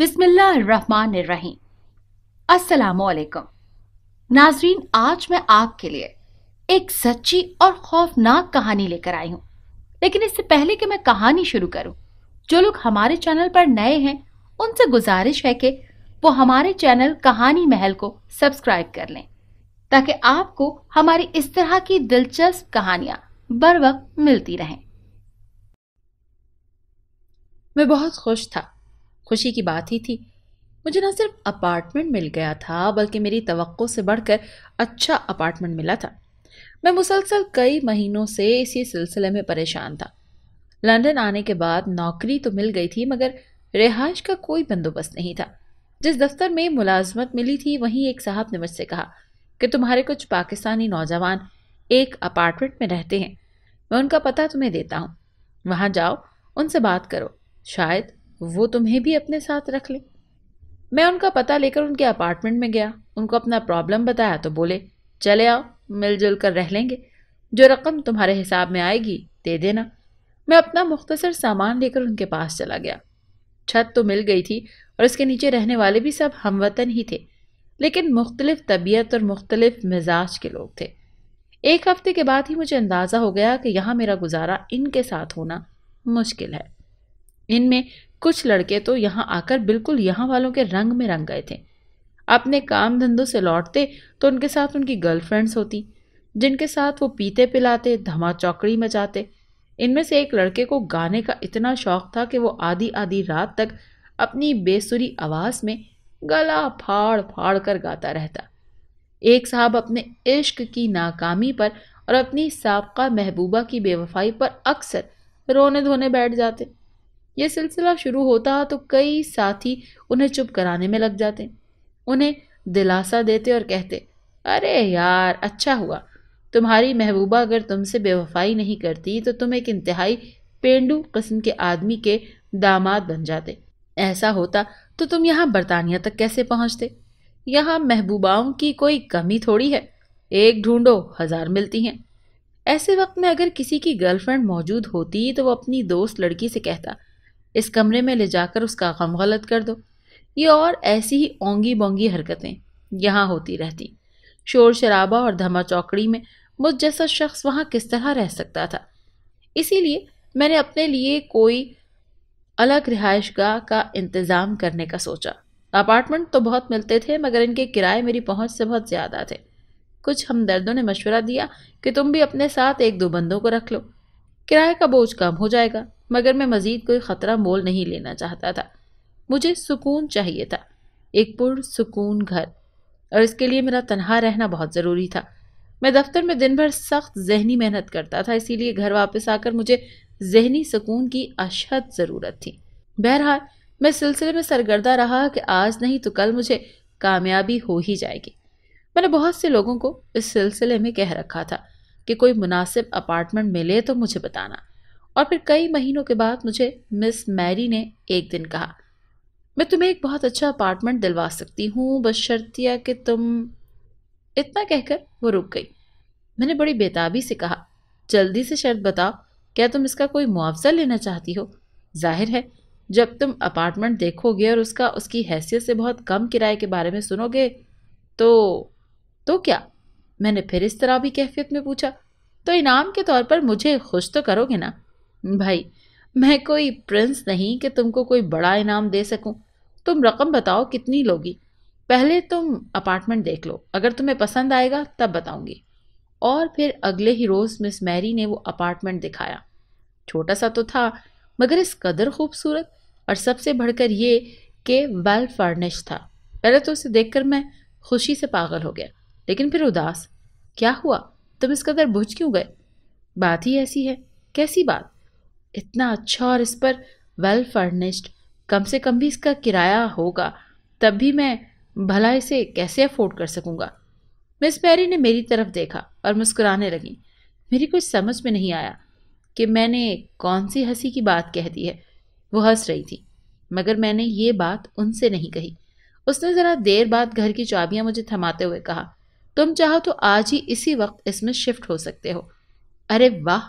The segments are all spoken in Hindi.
बिस्मिल्लाहिर्रहमानिर्रहीम अस्सलाम नाजरीन आज मैं आपके लिए एक सच्ची और खौफनाक कहानी लेकर आई हूँ लेकिन इससे पहले कि मैं कहानी शुरू करूँ जो लोग हमारे चैनल पर नए हैं उनसे गुजारिश है कि वो हमारे चैनल कहानी महल को सब्सक्राइब कर लें ताकि आपको हमारी इस तरह की दिलचस्प कहानियां बर वक्त मिलती रहें मैं बहुत खुश था खुशी की बात ही थी मुझे ना सिर्फ अपार्टमेंट मिल गया था बल्कि मेरी तो से बढ़कर अच्छा अपार्टमेंट मिला था मैं मुसलसल कई महीनों से इसी सिलसिले में परेशान था लंदन आने के बाद नौकरी तो मिल गई थी मगर रिहाइश का कोई बंदोबस्त नहीं था जिस दफ्तर में मुलाजमत मिली थी वहीं एक साहब ने मुझसे कहा कि तुम्हारे कुछ पाकिस्तानी नौजवान एक अपार्टमेंट में रहते हैं मैं उनका पता तुम्हें देता हूँ वहाँ जाओ उनसे बात करो शायद वो तुम्हें भी अपने साथ रख लें मैं उनका पता लेकर उनके अपार्टमेंट में गया उनको अपना प्रॉब्लम बताया तो बोले चले आओ मिलजुल कर रह लेंगे जो रकम तुम्हारे हिसाब में आएगी दे देना मैं अपना मुख्तसर सामान लेकर उनके पास चला गया छत तो मिल गई थी और इसके नीचे रहने वाले भी सब हमवतन ही थे लेकिन मुख्तलिफ तबीयत और मुख्तलिफ मिजाज के लोग थे एक हफ्ते के बाद ही मुझे अंदाज़ा हो गया कि यहाँ मेरा गुजारा इनके साथ होना मुश्किल है इनमें कुछ लड़के तो यहाँ आकर बिल्कुल यहाँ वालों के रंग में रंग गए थे अपने काम धंधों से लौटते तो उनके साथ उनकी गर्लफ्रेंड्स होती जिनके साथ वो पीते पिलाते धमा चौकड़ी मचाते इनमें से एक लड़के को गाने का इतना शौक था कि वो आधी आधी रात तक अपनी बेसुरी आवाज़ में गला फाड़ फाड़ कर गाता रहता एक साहब अपने इश्क की नाकामी पर और अपनी सबका महबूबा की बेवफाई पर अक्सर रोने धोने बैठ जाते यह सिलसिला शुरू होता तो कई साथी उन्हें चुप कराने में लग जाते उन्हें दिलासा देते और कहते अरे यार अच्छा हुआ तुम्हारी महबूबा अगर तुमसे बेवफाई नहीं करती तो तुम एक इंतहाई पेंडू कस्म के आदमी के दामाद बन जाते ऐसा होता तो तुम यहाँ बरतानिया तक कैसे पहुँचते यहाँ महबूबाओं की कोई कमी थोड़ी है एक ढूंढो हज़ार मिलती हैं ऐसे वक्त में अगर किसी की गर्लफ्रेंड मौजूद होती तो वो अपनी दोस्त लड़की से कहता इस कमरे में ले जाकर उसका गम गलत कर दो ये और ऐसी ही ओंगी बोंगी हरकतें यहाँ होती रहती शोर शराबा और धमा चौकड़ी में मुझ जैसा शख्स वहाँ किस तरह रह सकता था इसीलिए मैंने अपने लिए कोई अलग रिहाइश गाह का इंतज़ाम करने का सोचा अपार्टमेंट तो बहुत मिलते थे मगर इनके किराए मेरी पहुँच से बहुत ज़्यादा थे कुछ हमदर्दों ने मशवरा दिया कि तुम भी अपने साथ एक दो बंदों को रख लो किराए का बोझ कम हो जाएगा मगर मैं मज़ीद कोई ख़तरा मोल नहीं लेना चाहता था मुझे सुकून चाहिए था एक पुर सुकून घर और इसके लिए मेरा तनहा रहना बहुत ज़रूरी था मैं दफ्तर में दिन भर सख्त जहनी मेहनत करता था इसीलिए घर वापस आकर मुझे जहनी सुकून की अशद ज़रूरत थी बहरहाल मैं सिलसिले में सरगर्दा रहा कि आज नहीं तो कल मुझे कामयाबी हो ही जाएगी मैंने बहुत से लोगों को इस सिलसिले में कह रखा था कि कोई मुनासिब अपार्टमेंट मिले तो मुझे बताना और फिर कई महीनों के बाद मुझे मिस मैरी ने एक दिन कहा मैं तुम्हें एक बहुत अच्छा अपार्टमेंट दिलवा सकती हूँ बस शर्तिया कि तुम इतना कहकर वो रुक गई मैंने बड़ी बेताबी से कहा जल्दी से शर्त बताओ क्या तुम इसका कोई मुआवजा लेना चाहती हो जाहिर है जब तुम अपार्टमेंट देखोगे और उसका उसकी हैसियत से बहुत कम किराए के बारे में सुनोगे तो तो क्या मैंने फिर इस तरह भी कैफियत में पूछा तो इनाम के तौर पर मुझे खुश तो करोगे ना भाई मैं कोई प्रिंस नहीं कि तुमको कोई बड़ा इनाम दे सकूं तुम रकम बताओ कितनी लोगी पहले तुम अपार्टमेंट देख लो अगर तुम्हें पसंद आएगा तब बताऊंगी और फिर अगले ही रोज़ मिस मैरी ने वो अपार्टमेंट दिखाया छोटा सा तो था मगर इस कदर खूबसूरत और सबसे बढ़कर ये कि वेल फर्निश था पहले तो उसे देखकर मैं खुशी से पागल हो गया लेकिन फिर उदास क्या हुआ तुम इस कदर बुझ क्यों गए बात ही ऐसी है कैसी बात इतना अच्छा और इस पर वेल फर्निश्ड कम से कम भी इसका किराया होगा तब भी मैं भला इसे कैसे अफोर्ड कर सकूंगा मिस मैरी ने मेरी तरफ देखा और मुस्कुराने लगी मेरी कुछ समझ में नहीं आया कि मैंने कौन सी हंसी की बात कह दी है वो हंस रही थी मगर मैंने ये बात उनसे नहीं कही उसने ज़रा देर बाद घर की चाबियाँ मुझे थमाते हुए कहा तुम चाहो तो आज ही इसी वक्त इसमें शिफ्ट हो सकते हो अरे वाह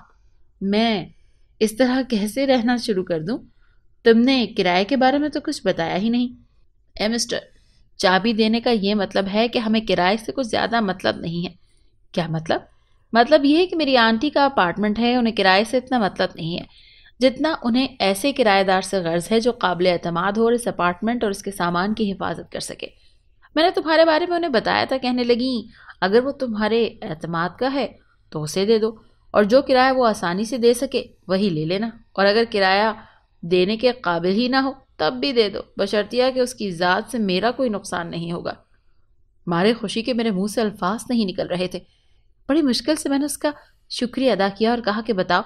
मैं इस तरह कैसे रहना शुरू कर दूँ तुमने किराए के बारे में तो कुछ बताया ही नहीं ए मिस्टर चाबी देने का ये मतलब है कि हमें किराए से कुछ ज़्यादा मतलब नहीं है क्या मतलब मतलब ये है कि मेरी आंटी का अपार्टमेंट है उन्हें किराए से इतना मतलब नहीं है जितना उन्हें ऐसे किराएदार से गर्ज है जो काबिल अतमाद हो और इस अपार्टमेंट और इसके सामान की हिफाजत कर सके मैंने तुम्हारे बारे में उन्हें बताया था कहने लगी अगर वो तुम्हारे अतमाद का है तो उसे दे दो और जो किराया वो आसानी से दे सके वही ले लेना और अगर किराया देने के काबिल ही ना हो तब भी दे दो बशर्तिया कि उसकी ज़ात से मेरा कोई नुकसान नहीं होगा मारे खुशी के मेरे मुंह से अल्फाज नहीं निकल रहे थे बड़ी मुश्किल से मैंने उसका शुक्रिया अदा किया और कहा कि बताओ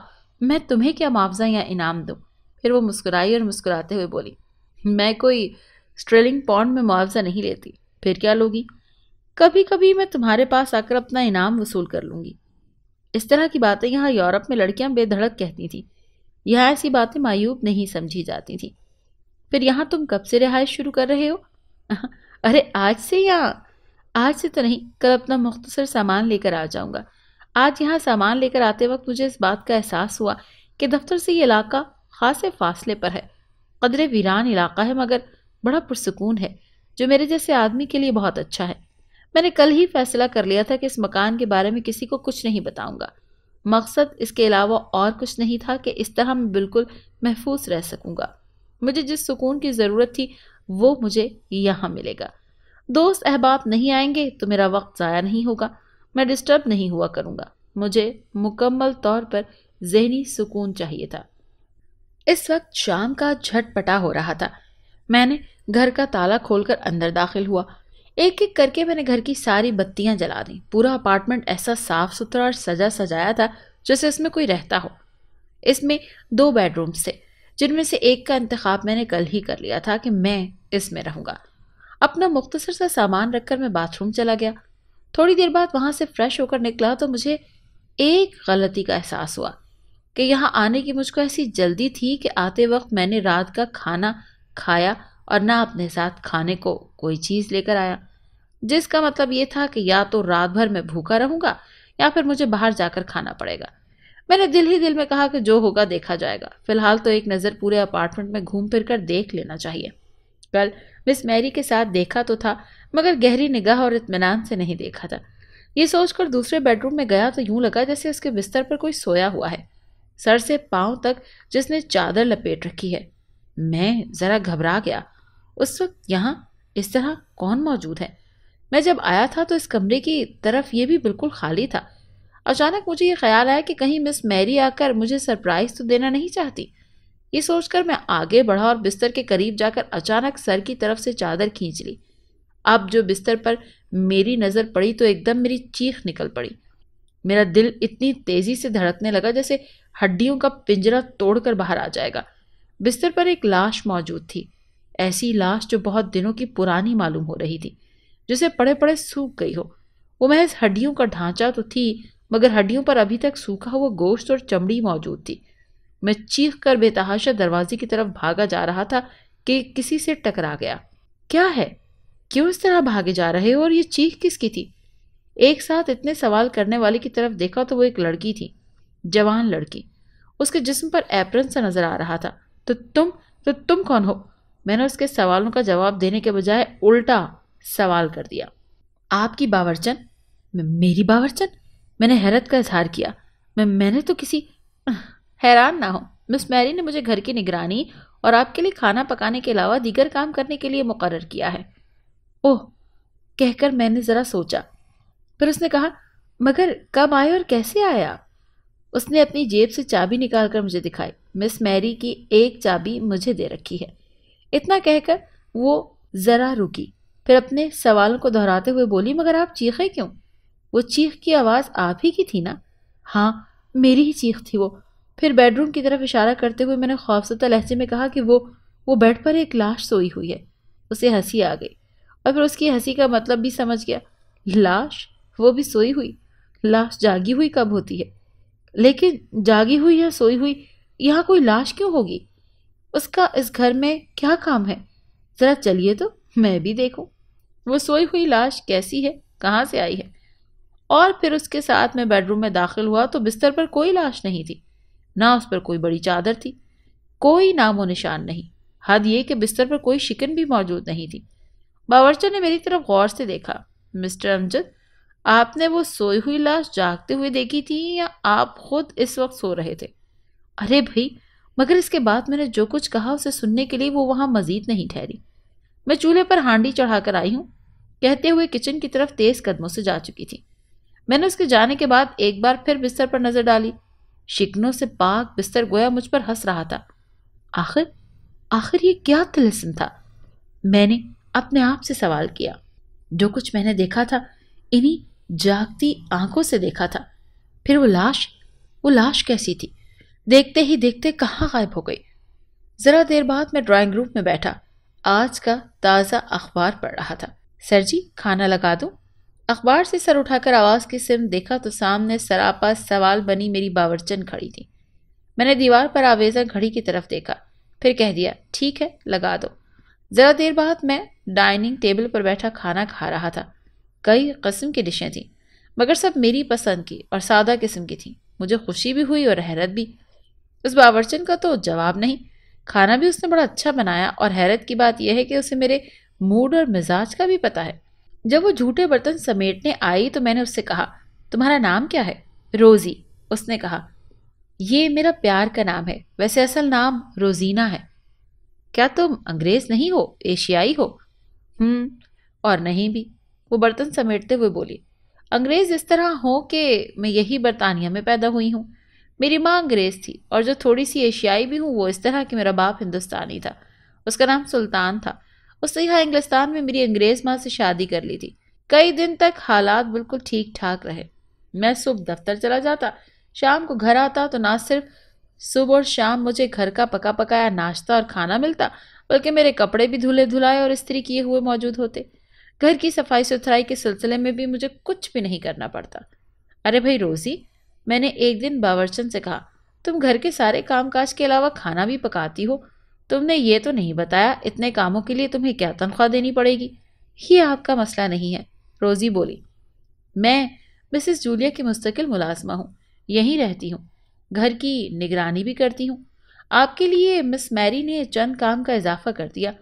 मैं तुम्हें क्या मुआवजा या इनाम दूँ फिर वो मुस्कुराई और मुस्कुराते हुए बोली मैं कोई स्ट्रेलिंग पॉन्ड में मुआवजा नहीं लेती फिर क्या लोगी कभी कभी मैं तुम्हारे पास आकर अपना इनाम वसूल कर लूँगी इस तरह की बातें यहाँ यूरोप में लड़कियाँ बेधड़क कहती थीं यहाँ ऐसी बातें मायूब नहीं समझी जाती थीं फिर यहाँ तुम कब से रिहाइश शुरू कर रहे हो अरे आज से या आज से तो नहीं कल अपना मुख्तसर सामान लेकर आ जाऊँगा आज यहाँ सामान लेकर आते वक्त मुझे इस बात का एहसास हुआ कि दफ्तर से ये इलाका खासे फासले पर है कदर वीरान इलाका है मगर बड़ा पुरसकून है जो मेरे जैसे आदमी के लिए बहुत अच्छा है मैंने कल ही फैसला कर लिया था कि इस मकान के बारे में किसी को कुछ नहीं बताऊंगा मकसद इसके अलावा और कुछ नहीं था कि इस तरह मैं बिल्कुल महफूज रह सकूंगा मुझे जिस सुकून की ज़रूरत थी वो मुझे यहाँ मिलेगा दोस्त अहबाब नहीं आएंगे तो मेरा वक्त ज़ाया नहीं होगा मैं डिस्टर्ब नहीं हुआ करूँगा मुझे मुकम्मल तौर पर जहनी सुकून चाहिए था इस वक्त शाम का झटपटा हो रहा था मैंने घर का ताला खोलकर अंदर दाखिल हुआ एक एक करके मैंने घर की सारी बत्तियां जला दी पूरा अपार्टमेंट ऐसा साफ सुथरा और सजा सजाया था जैसे इसमें कोई रहता हो इसमें दो बेडरूम्स थे जिनमें से एक का इंतखब मैंने कल ही कर लिया था कि मैं इसमें रहूँगा अपना मुख्तसर सा सामान रखकर मैं बाथरूम चला गया थोड़ी देर बाद वहाँ से फ्रेश होकर निकला तो मुझे एक गलती का एहसास हुआ कि यहाँ आने की मुझको ऐसी जल्दी थी कि आते वक्त मैंने रात का खाना खाया और ना अपने साथ खाने को कोई चीज़ लेकर आया जिसका मतलब ये था कि या तो रात भर मैं भूखा रहूंगा या फिर मुझे बाहर जाकर खाना पड़ेगा मैंने दिल ही दिल में कहा कि जो होगा देखा जाएगा फिलहाल तो एक नज़र पूरे अपार्टमेंट में घूम फिर कर देख लेना चाहिए कल मिस मैरी के साथ देखा तो था मगर गहरी निगाह और इतमान से नहीं देखा था ये सोचकर दूसरे बेडरूम में गया तो यूं लगा जैसे उसके बिस्तर पर कोई सोया हुआ है सर से पांव तक जिसने चादर लपेट रखी है मैं ज़रा घबरा गया उस वक्त यहाँ इस तरह कौन मौजूद है मैं जब आया था तो इस कमरे की तरफ ये भी बिल्कुल खाली था अचानक मुझे ये ख्याल आया कि कहीं मिस मैरी आकर मुझे सरप्राइज तो देना नहीं चाहती ये सोचकर मैं आगे बढ़ा और बिस्तर के करीब जाकर अचानक सर की तरफ से चादर खींच ली अब जो बिस्तर पर मेरी नज़र पड़ी तो एकदम मेरी चीख निकल पड़ी मेरा दिल इतनी तेज़ी से धड़कने लगा जैसे हड्डियों का पिंजरा तोड़कर बाहर आ जाएगा बिस्तर पर एक लाश मौजूद थी ऐसी लाश जो बहुत दिनों की पुरानी मालूम हो रही थी जिसे पड़े पड़े सूख गई हो वो महज हड्डियों का ढांचा तो थी मगर हड्डियों पर अभी तक सूखा हुआ गोश्त और चमड़ी मौजूद थी मैं चीख कर बेतहाशा दरवाजे की तरफ भागा जा रहा था कि किसी से टकरा गया क्या है क्यों इस तरह भागे जा रहे हो और ये चीख किसकी थी एक साथ इतने सवाल करने वाले की तरफ देखा तो वो एक लड़की थी जवान लड़की उसके जिस्म पर एप्रन सा नजर आ रहा था तो तुम तो तुम कौन हो मैंने उसके सवालों का जवाब देने के बजाय उल्टा सवाल कर दिया आपकी बावरचन मेरी बावरचन मैंने हैरत का इजहार किया मैं मैंने तो किसी हैरान ना हो मिस मैरी ने मुझे घर की निगरानी और आपके लिए खाना पकाने के अलावा दीगर काम करने के लिए मुकर किया है ओह कहकर मैंने ज़रा सोचा फिर उसने कहा मगर कब आए और कैसे आए आप उसने अपनी जेब से चाबी निकालकर मुझे दिखाई मिस मैरी की एक चाबी मुझे दे रखी है इतना कहकर वो जरा रुकी फिर अपने सवालों को दोहराते हुए बोली मगर आप चीखे क्यों वो चीख की आवाज़ आप ही की थी ना हाँ मेरी ही चीख थी वो फिर बेडरूम की तरफ इशारा करते हुए मैंने खौफसता लहजे में कहा कि वो वो बेड पर एक लाश सोई हुई है उसे हंसी आ गई और फिर उसकी हंसी का मतलब भी समझ गया लाश वो भी सोई हुई लाश जागी हुई कब होती है लेकिन जागी हुई या सोई हुई यहाँ कोई लाश क्यों होगी उसका इस घर में क्या काम है ज़रा चलिए तो मैं भी देखूं वो सोई हुई लाश कैसी है कहाँ से आई है और फिर उसके साथ मैं बेडरूम में दाखिल हुआ तो बिस्तर पर कोई लाश नहीं थी ना उस पर कोई बड़ी चादर थी कोई नामो निशान नहीं हद ये कि बिस्तर पर कोई शिकन भी मौजूद नहीं थी बावरचा ने मेरी तरफ गौर से देखा मिस्टर अमजद आपने वो सोई हुई लाश जागते हुए देखी थी या आप खुद इस वक्त सो रहे थे अरे भाई मगर इसके बाद मैंने जो कुछ कहा उसे सुनने के लिए वो वहाँ मजीद नहीं ठहरी मैं चूल्हे पर हांडी चढ़ा कर आई हूँ कहते हुए किचन की तरफ तेज़ कदमों से जा चुकी थी मैंने उसके जाने के बाद एक बार फिर बिस्तर पर नज़र डाली शिकनों से पाक बिस्तर गोया मुझ पर हंस रहा था आखिर आखिर ये क्या तिलस्म था मैंने अपने आप से सवाल किया जो कुछ मैंने देखा था इन्हीं जागती आंखों से देखा था फिर वो लाश वो लाश कैसी थी देखते ही देखते कहाँ गायब हो गई जरा देर बाद मैं ड्राइंग रूम में बैठा आज का ताज़ा अखबार पढ़ रहा था सर जी खाना लगा दो अखबार से सर उठाकर आवाज़ की सिम देखा तो सामने सरापा सवाल बनी मेरी बावरचन खड़ी थी मैंने दीवार पर आवेजा घड़ी की तरफ देखा फिर कह दिया ठीक है लगा दो ज़रा देर बाद मैं डाइनिंग टेबल पर बैठा खाना खा रहा था कई कस्म की डिशें थीं मगर सब मेरी पसंद की और सादा किस्म की थीं मुझे खुशी भी हुई और हैरत भी उस बावर्चन का तो जवाब नहीं खाना भी उसने बड़ा अच्छा बनाया और हैरत की बात यह है कि उसे मेरे मूड और मिजाज का भी पता है जब वो झूठे बर्तन समेटने आई तो मैंने उससे कहा तुम्हारा नाम क्या है रोज़ी उसने कहा ये मेरा प्यार का नाम है वैसे असल नाम रोजीना है क्या तुम अंग्रेज़ नहीं हो एशियाई हो हम्म और नहीं भी वो बर्तन समेटते हुए बोली अंग्रेज़ इस तरह हो कि मैं यही बरतानिया में पैदा हुई हूँ मेरी माँ अंग्रेज़ थी और जो थोड़ी सी एशियाई भी हूँ वो इस तरह कि मेरा बाप हिंदुस्तानी था उसका नाम सुल्तान था उसने यहाँ इंग्लिस्तान में मेरी अंग्रेज़ माँ से शादी कर ली थी कई दिन तक हालात बिल्कुल ठीक ठाक रहे मैं सुबह दफ्तर चला जाता शाम को घर आता तो ना सिर्फ सुबह और शाम मुझे घर का पका पकाया नाश्ता और खाना मिलता बल्कि मेरे कपड़े भी धुले धुलाए और इस्त्री किए हुए मौजूद होते घर की सफाई सुथराई के सिलसिले में भी मुझे कुछ भी नहीं करना पड़ता अरे भाई रोज़ी मैंने एक दिन बावरचंद से कहा तुम घर के सारे कामकाज के अलावा खाना भी पकाती हो तुमने ये तो नहीं बताया इतने कामों के लिए तुम्हें क्या तनख्वाह देनी पड़ेगी ये आपका मसला नहीं है रोज़ी बोली मैं मिसेस जूलिया की मुस्तकिल मुलाजमा हूँ यहीं रहती हूँ घर की निगरानी भी करती हूँ आपके लिए मिस मैरी ने चंद काम का इजाफा कर दिया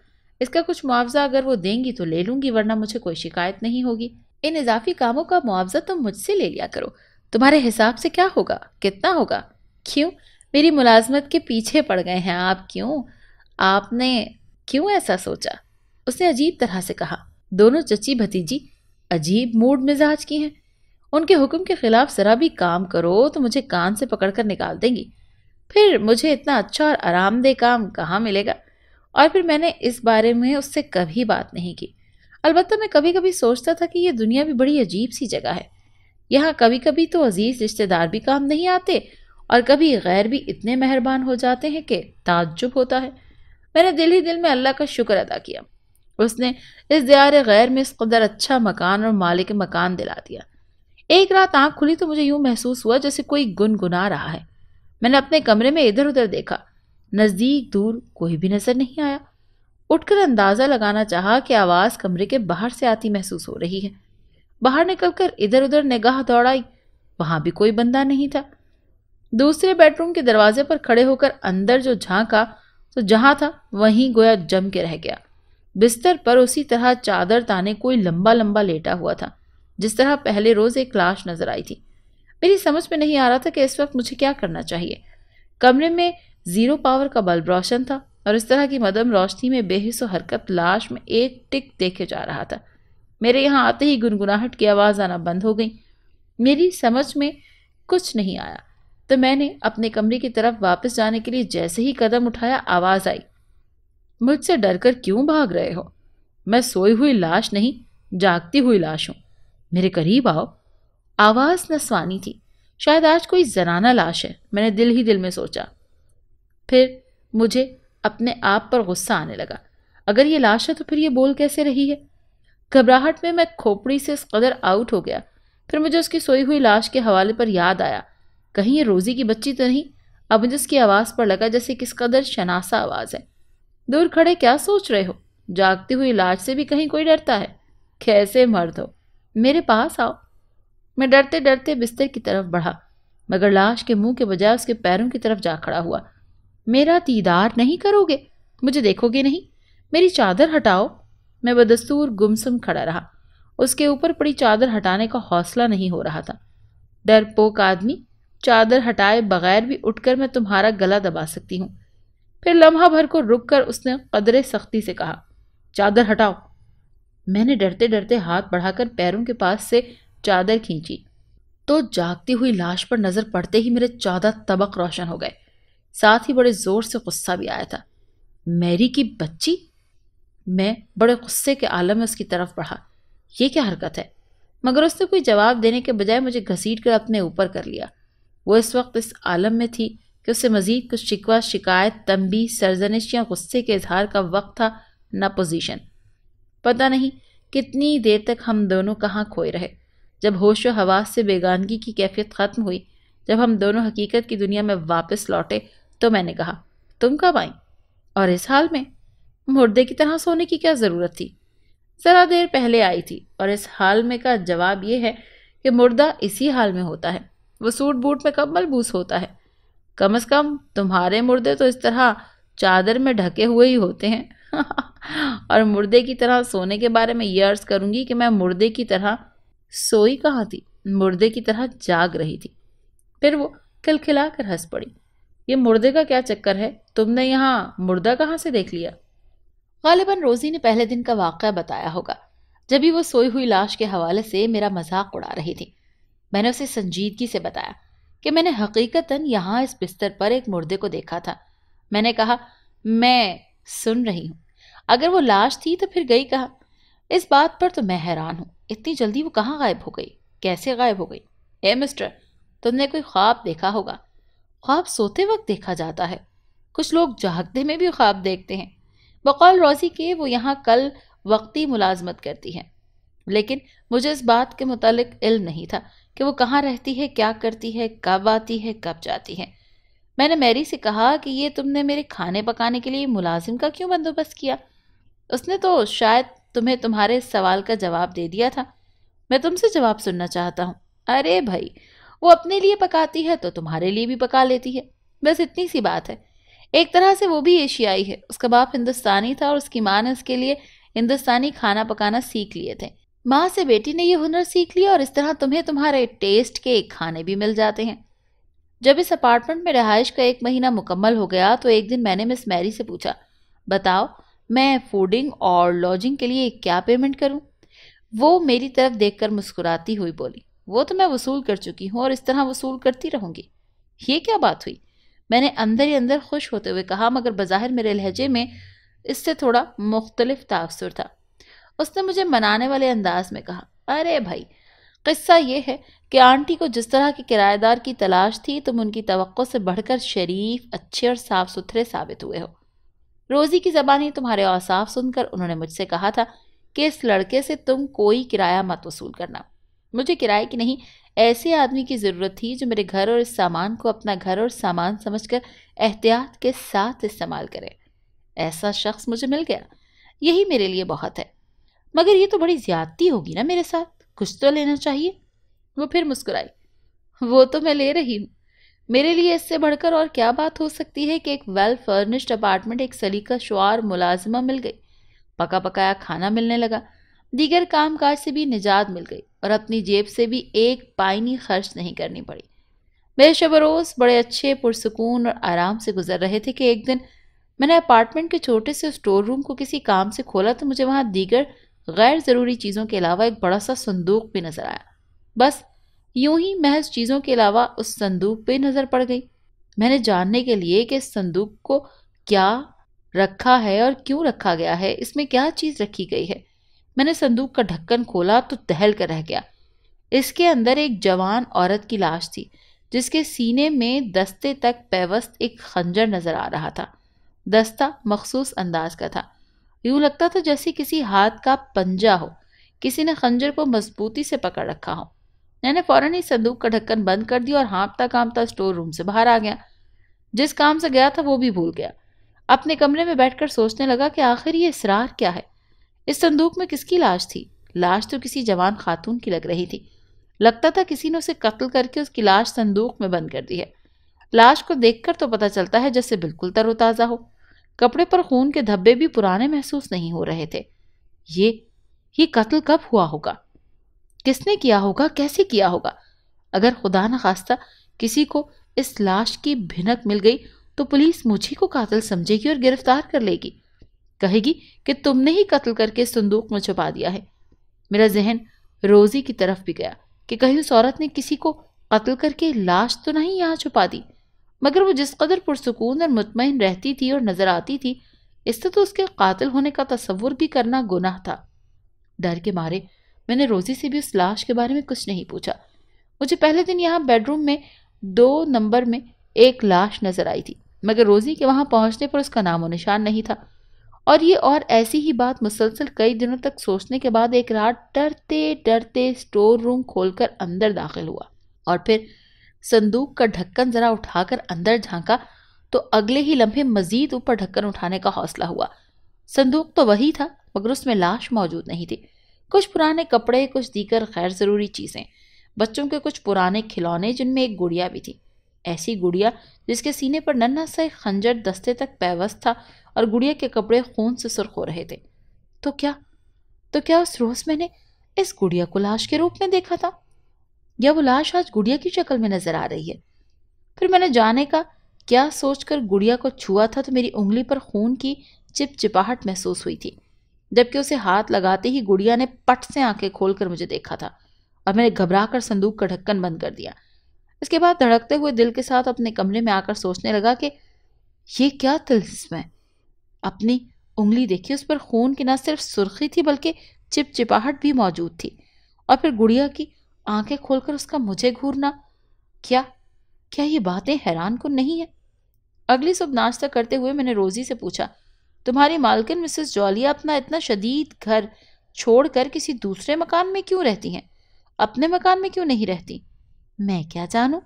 इसका कुछ मुआवजा अगर वो देंगी तो ले लूँगी वरना मुझे कोई शिकायत नहीं होगी इन इजाफी कामों का मुआवजा तुम मुझसे ले लिया करो तुम्हारे हिसाब से क्या होगा कितना होगा क्यों मेरी मुलाजमत के पीछे पड़ गए हैं आप क्यों आपने क्यों ऐसा सोचा उसने अजीब तरह से कहा दोनों चची भतीजी अजीब मूड मिजाज की हैं उनके हुक्म के खिलाफ ज़रा भी काम करो तो मुझे कान से पकड़ कर निकाल देंगी फिर मुझे इतना अच्छा और आरामदेह काम कहाँ मिलेगा और फिर मैंने इस बारे में उससे कभी बात नहीं की अलबत्त मैं कभी कभी सोचता था कि यह दुनिया भी बड़ी अजीब सी जगह है यहाँ कभी कभी तो अजीज रिश्तेदार भी काम नहीं आते और कभी गैर भी इतने मेहरबान हो जाते हैं कि ताज्जुब होता है मैंने दिल ही दिल में अल्लाह का शुक्र अदा किया उसने इस दियार गैर में इस कदर अच्छा मकान और मालिक मकान दिला दिया एक रात आँख खुली तो मुझे यूं महसूस हुआ जैसे कोई गुनगुना रहा है मैंने अपने कमरे में इधर उधर देखा नज़दीक दूर कोई भी नज़र नहीं आया उठकर अंदाज़ा लगाना चाहा कि आवाज़ कमरे के बाहर से आती महसूस हो रही है बाहर निकलकर इधर उधर निगाह दौड़ाई वहां भी कोई बंदा नहीं था दूसरे बेडरूम के दरवाजे पर खड़े होकर अंदर जो झांका तो जहां था वहीं गोया जम के रह गया बिस्तर पर उसी तरह चादर ताने कोई लंबा लंबा लेटा हुआ था जिस तरह पहले रोज एक लाश नजर आई थी मेरी समझ में नहीं आ रहा था कि इस वक्त मुझे क्या करना चाहिए कमरे में जीरो पावर का बल्ब रोशन था और इस तरह की मदम रोशनी में बेहिस हरकत लाश में एक टिक देखे जा रहा था मेरे यहाँ आते ही गुनगुनाहट की आवाज़ आना बंद हो गई मेरी समझ में कुछ नहीं आया तो मैंने अपने कमरे की तरफ वापस जाने के लिए जैसे ही कदम उठाया आवाज़ आई मुझसे डरकर क्यों भाग रहे हो मैं सोई हुई लाश नहीं जागती हुई लाश हूँ मेरे करीब आओ आवाज़ नस्वानी थी शायद आज कोई जनाना लाश है मैंने दिल ही दिल में सोचा फिर मुझे अपने आप पर गुस्सा आने लगा अगर ये लाश है तो फिर ये बोल कैसे रही है घबराहट में मैं खोपड़ी से इस कदर आउट हो गया फिर मुझे उसकी सोई हुई लाश के हवाले पर याद आया कहीं ये रोज़ी की बच्ची तो नहीं अब मुझे उसकी आवाज़ पर लगा जैसे किस कदर शनासा आवाज़ है दूर खड़े क्या सोच रहे हो जागती हुई लाश से भी कहीं कोई डरता है कैसे मर्द हो मेरे पास आओ मैं डरते डरते बिस्तर की तरफ बढ़ा मगर लाश के मुंह के बजाय उसके पैरों की तरफ जा खड़ा हुआ मेरा दीदार नहीं करोगे मुझे देखोगे नहीं मेरी चादर हटाओ मैं बदस्तूर गुमसुम खड़ा रहा उसके ऊपर पड़ी चादर हटाने का हौसला नहीं हो रहा था डरपोक आदमी चादर हटाए बगैर भी उठकर मैं तुम्हारा गला दबा सकती हूँ फिर लम्हा भर को रुक कर उसने कदरे सख्ती से कहा चादर हटाओ मैंने डरते डरते हाथ बढ़ाकर पैरों के पास से चादर खींची तो जागती हुई लाश पर नज़र पड़ते ही मेरे चादर तबक रोशन हो गए साथ ही बड़े ज़ोर से गुस्सा भी आया था मैरी की बच्ची मैं बड़े गुस्से के आलम में उसकी तरफ बढ़ा ये क्या हरकत है मगर उसने कोई जवाब देने के बजाय मुझे घसीट कर अपने ऊपर कर लिया वो इस वक्त इस आलम में थी कि उससे मज़ीद कुछ शिकवा शिकायत तंबी सरजनिश या गुस्से के इजहार का वक्त था ना पोजीशन पता नहीं कितनी देर तक हम दोनों कहाँ खोए रहे जब होश व हवास से बेगानगी की कैफियत ख़त्म हुई जब हम दोनों हकीकत की दुनिया में वापस लौटे तो मैंने कहा तुम कब आई और इस हाल में मुर्दे की तरह सोने की क्या ज़रूरत थी ज़रा देर पहले आई थी और इस हाल में का जवाब ये है कि मुर्दा इसी हाल में होता है वो सूट बूट में कब मलबूस होता है कम अज़ कम तुम्हारे मुर्दे तो इस तरह चादर में ढके हुए ही होते हैं और मुर्दे की तरह सोने के बारे में ये अर्ज़ करूँगी कि मैं मुर्दे की तरह सोई कहाँ थी मुर्दे की तरह जाग रही थी फिर वो खिलखिला कर हंस पड़ी ये मुर्दे का क्या चक्कर है तुमने यहाँ मुर्दा कहाँ से देख लिया गालिबा रोजी ने पहले दिन का वाक़ बताया होगा जब भी वो सोई हुई लाश के हवाले से मेरा मजाक उड़ा रही थी मैंने उसे संजीदगी से बताया कि मैंने हकीकतन यहाँ इस बिस्तर पर एक मुर्दे को देखा था मैंने कहा मैं सुन रही हूँ अगर वो लाश थी तो फिर गई कहा इस बात पर तो मैं हैरान हूँ इतनी जल्दी वो कहाँ गायब हो गई कैसे गायब हो गई ए मिस्टर तुमने कोई ख्वाब देखा होगा ख्वाब सोते वक्त देखा जाता है कुछ लोग जागते में भी ख्वाब देखते हैं बकौल रोजी के वो यहाँ कल वक्ती मुलाजमत करती हैं लेकिन मुझे इस बात के मुतालिक इल्म नहीं था कि वो कहाँ रहती है क्या करती है कब आती है कब जाती है मैंने मैरी से कहा कि ये तुमने मेरे खाने पकाने के लिए मुलाजिम का क्यों बंदोबस्त किया उसने तो शायद तुम्हें तुम्हारे सवाल का जवाब दे दिया था मैं तुमसे जवाब सुनना चाहता हूँ अरे भाई वो अपने लिए पकाती है तो तुम्हारे लिए भी पका लेती है बस इतनी सी बात है एक तरह से वो भी एशियाई है उसका बाप हिंदुस्तानी था और उसकी माँ ने उसके लिए हिंदुस्तानी खाना पकाना सीख लिए थे माँ से बेटी ने यह हुनर सीख लिया और इस तरह तुम्हें तुम्हारे टेस्ट के एक खाने भी मिल जाते हैं जब इस अपार्टमेंट में रहाइश का एक महीना मुकम्मल हो गया तो एक दिन मैंने मिस मैरी से पूछा बताओ मैं फूडिंग और लॉजिंग के लिए क्या पेमेंट करूं? वो मेरी तरफ देखकर मुस्कुराती हुई बोली वो तो मैं वसूल कर चुकी हूँ और इस तरह वसूल करती रहूंगी ये क्या बात हुई मैंने अंदर ही अंदर खुश होते हुए कहा मगर बज़ाहिर मेरे लहजे में इससे थोड़ा मुख्तलिफ तासर था उसने मुझे मनाने वाले अंदाज में कहा अरे भाई क़स्सा यह है कि आंटी को जिस तरह के किराएदार की तलाश थी तुम उनकी तो से बढ़कर शरीफ अच्छे और साफ सुथरे साबित हुए हो रोज़ी की जबानी तुम्हारे औसाफ सुनकर उन्होंने मुझसे कहा था कि इस लड़के से तुम कोई किराया मत वसूल करना मुझे किराए की नहीं ऐसे आदमी की ज़रूरत थी जो मेरे घर और इस सामान को अपना घर और सामान समझकर एहतियात के साथ इस्तेमाल करे ऐसा शख्स मुझे मिल गया यही मेरे लिए बहुत है मगर ये तो बड़ी ज़्यादती होगी ना मेरे साथ कुछ तो लेना चाहिए वो फिर मुस्कुराई वो तो मैं ले रही हूँ मेरे लिए इससे बढ़कर और क्या बात हो सकती है कि एक वेल फर्निश्ड अपार्टमेंट एक सलीका शुआर मुलाजमा मिल गई पका पकाया खाना मिलने लगा दीगर कामकाज से भी निजात मिल गई और अपनी जेब से भी एक पाइनी खर्च नहीं करनी पड़ी मेरे रोज़ बड़े अच्छे पुरसकून और आराम से गुजर रहे थे कि एक दिन मैंने अपार्टमेंट के छोटे से स्टोर रूम को किसी काम से खोला तो मुझे वहाँ दीगर गैर ज़रूरी चीज़ों के अलावा एक बड़ा सा संदूक भी नज़र आया बस यूं ही महज चीज़ों के अलावा उस संदूक पर नज़र पड़ गई मैंने जानने के लिए कि इस संदूक को क्या रखा है और क्यों रखा गया है इसमें क्या चीज़ रखी गई है मैंने संदूक का ढक्कन खोला तो दहल कर रह गया इसके अंदर एक जवान औरत की लाश थी जिसके सीने में दस्ते तक पैवस्त एक खंजर नज़र आ रहा था दस्ता मखसूस अंदाज का था यूं लगता था जैसे किसी हाथ का पंजा हो किसी ने खंजर को मजबूती से पकड़ रखा हो मैंने फ़ौरन ही संदूक का ढक्कन बंद कर दिया और हाँपता कांपता स्टोर रूम से बाहर आ गया जिस काम से गया था वो भी भूल गया अपने कमरे में बैठकर सोचने लगा कि आखिर ये इसरार क्या है इस संदूक में किसकी लाश थी लाश तो किसी जवान खातून की लग रही थी लगता था किसी ने उसे कत्ल करके उसकी लाश संदूक में बंद कर दी है लाश को देखकर तो पता चलता है जैसे बिल्कुल तरोताज़ा हो कपड़े पर खून के धब्बे भी पुराने महसूस नहीं हो रहे थे ये ये कत्ल कब हुआ होगा किसने किया होगा कैसे किया होगा अगर खुदा न खास्ता किसी को इस लाश की भिनक मिल गई तो पुलिस मुझी को कातिल समझेगी और गिरफ्तार कर लेगी कहेगी कि तुमने ही कत्ल करके संदूक में छुपा दिया है मेरा जहन रोजी की तरफ भी गया कि कहीं उस औरत ने किसी को कत्ल करके लाश तो नहीं यहाँ छुपा दी मगर वो जिस कदर पुरसकून और मुतमिन रहती थी और नज़र आती थी इससे तो उसके कातिल होने का तस्वुर भी करना गुनाह था डर के मारे मैंने रोजी से भी उस लाश के बारे में कुछ नहीं पूछा मुझे पहले दिन यहाँ बेडरूम में दो नंबर में एक लाश नज़र आई थी मगर रोजी के वहां पहुंचने पर उसका नामो निशान नहीं था और ये और ऐसी ही बात मुसलसल कई दिनों तक सोचने के बाद एक रात डरते डरते स्टोर रूम खोलकर अंदर दाखिल हुआ और फिर संदूक का ढक्कन जरा उठाकर अंदर झांका तो अगले ही लम्हे मजीद ऊपर ढक्कन उठाने का हौसला हुआ संदूक तो वही था मगर उसमें लाश मौजूद नहीं थी कुछ पुराने कपड़े कुछ दीकर गैर ज़रूरी चीज़ें बच्चों के कुछ पुराने खिलौने जिनमें एक गुड़िया भी थी ऐसी गुड़िया जिसके सीने पर नन्ना सा एक खंजर दस्ते तक पैवस्त था और गुड़िया के कपड़े खून से सुरख हो रहे थे तो क्या तो क्या उस रोज मैंने इस गुड़िया को लाश के रूप में देखा था या वो लाश आज गुड़िया की शक्ल में नजर आ रही है फिर मैंने जाने का क्या सोचकर गुड़िया को छुआ था तो मेरी उंगली पर खून की चिपचिपाहट महसूस हुई थी जबकि उसे हाथ लगाते ही गुड़िया ने पट से आंखें खोलकर मुझे देखा था और मैंने घबरा कर संदूक का ढक्कन बंद कर दिया इसके बाद धड़कते हुए दिल के साथ अपने कमरे में आकर सोचने लगा कि ये क्या तिलस्म है अपनी उंगली देखी उस पर खून की ना सिर्फ सुर्खी थी बल्कि चिपचिपाहट भी मौजूद थी और फिर गुड़िया की आंखें खोलकर उसका मुझे घूरना क्या क्या ये बातें हैरान को नहीं है अगली सुबह नाश्ता करते हुए मैंने रोजी से पूछा तुम्हारी मालकिन मिसेस जॉलिया अपना इतना शदीद घर छोड़कर किसी दूसरे मकान में क्यों रहती हैं अपने मकान में क्यों नहीं रहती मैं क्या जानूं